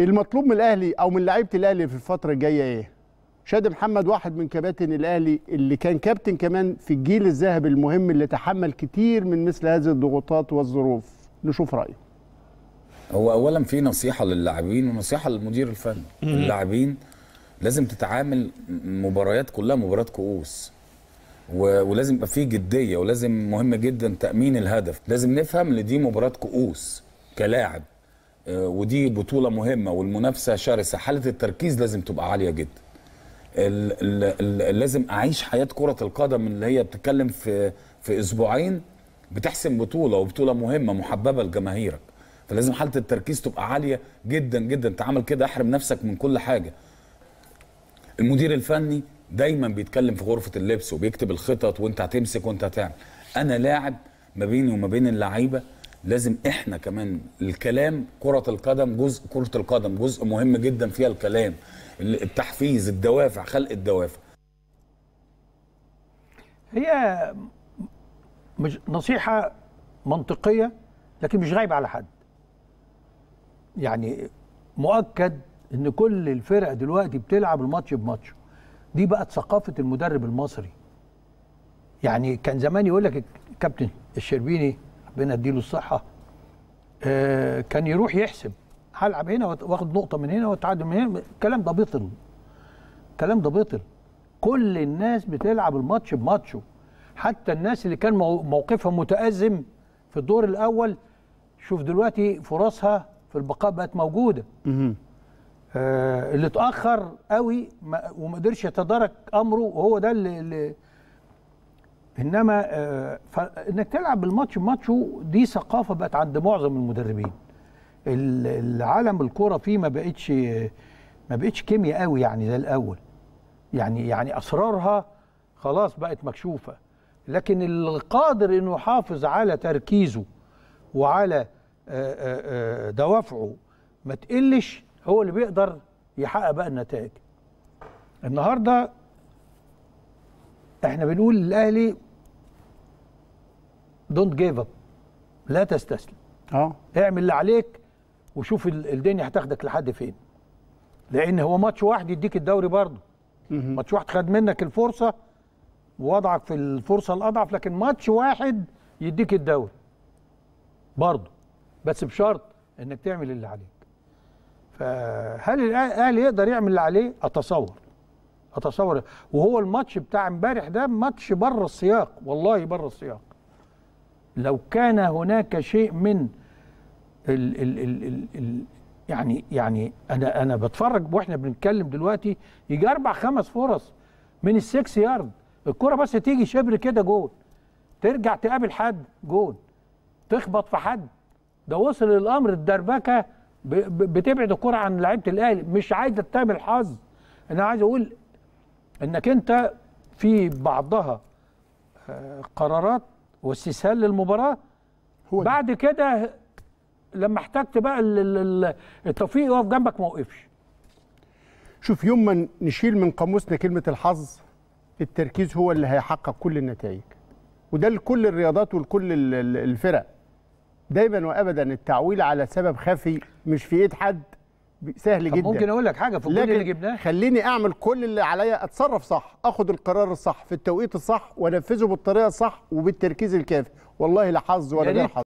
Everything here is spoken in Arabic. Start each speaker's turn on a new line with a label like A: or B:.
A: المطلوب من الاهلي او من لعيبه الاهلي في الفتره الجايه ايه؟ شادي محمد واحد من كباتن الاهلي اللي كان كابتن كمان في الجيل الذهبي المهم اللي تحمل كتير من مثل هذه الضغوطات والظروف نشوف رايه
B: هو اولا في نصيحه للاعبين ونصيحه للمدير الفني اللاعبين لازم تتعامل مباريات كلها مباريات كؤوس ولازم يبقى فيه جديه ولازم مهم جدا تامين الهدف لازم نفهم ان دي مباراه كؤوس كلاعب آه، ودي بطوله مهمه والمنافسه شرسه حاله التركيز لازم تبقى عاليه جدا لازم اعيش حياه كره القدم اللي هي بتتكلم في في اسبوعين بتحسم بطوله وبطوله مهمه محببه لجماهيرك فلازم حاله التركيز تبقى عاليه جدا جدا تعمل كده احرم نفسك من كل حاجه المدير الفني دايما بيتكلم في غرفه اللبس وبيكتب الخطط وانت هتمسك وانت هتعمل انا لاعب ما بيني وما بين اللعيبه لازم احنا كمان الكلام كرة القدم جزء كرة القدم جزء مهم جدا فيها الكلام التحفيز الدوافع خلق الدوافع
C: هي مش نصيحة منطقية لكن مش غايبة على حد يعني مؤكد ان كل الفرق دلوقتي بتلعب الماتش بماتش دي بقت ثقافة المدرب المصري يعني كان زمان يقول لك الكابتن الشربيني ربنا يديله الصحه آه، كان يروح يحسب هلعب هنا واخد نقطه من هنا واتعادل من هنا الكلام ده بطل الكلام ده بطل كل الناس بتلعب الماتش بماتشه حتى الناس اللي كان موقفها متازم في الدور الاول شوف دلوقتي فرصها في البقاء بقت موجوده
B: آه،
C: اللي اتاخر قوي وما قدرش يتدارك امره وهو ده اللي, انما آه، انك تلعب بالماتش ماتش دي ثقافه بقت عند معظم المدربين العالم الكوره فيه ما بقتش ما بقتش كيمياء قوي يعني زي الاول يعني يعني اسرارها خلاص بقت مكشوفه لكن القادر انه يحافظ على تركيزه وعلى آه، آه، دوافعه ما تقلش هو اللي بيقدر يحقق بقى النتائج النهارده احنا بنقول للاهلي دونت جيف اب لا تستسلم اه اعمل اللي عليك وشوف الدنيا هتاخدك لحد فين لان هو ماتش واحد يديك الدوري برضه ماتش واحد خد منك الفرصه ووضعك في الفرصه الاضعف لكن ماتش واحد يديك الدوري برضه بس بشرط انك تعمل اللي عليك فهل الاهلي يقدر يعمل اللي عليه اتصور اتصور وهو الماتش بتاع امبارح ده ماتش بره السياق والله بره السياق لو كان هناك شيء من ال ال ال ال ال يعني يعني انا انا بتفرج واحنا بنتكلم دلوقتي يجي اربع خمس فرص من السكس يارد الكره بس تيجي شبر كده جول ترجع تقابل حد جول تخبط في حد ده وصل الامر الدربكه بتبعد الكره عن لعيبه الاهلي مش عايز اتهم الحظ انا عايز اقول انك انت في بعضها آه، قرارات واستسهال للمباراه هو بعد كده لما احتجت بقى التوفيق يقف جنبك ما وقفش
A: شوف يوم ما نشيل من قاموسنا كلمه الحظ التركيز هو اللي هيحقق كل النتائج وده لكل الرياضات ولكل الفرق دايما وابدا التعويل على سبب خفي مش في ايد حد سهل جدا ممكن اقول لك حاجه في كل اللي جبناه خليني اعمل كل اللي عليا اتصرف صح اخد القرار الصح في التوقيت الصح وانفذه بالطريقه الصح وبالتركيز الكافي والله لا حظ ولا غير حظ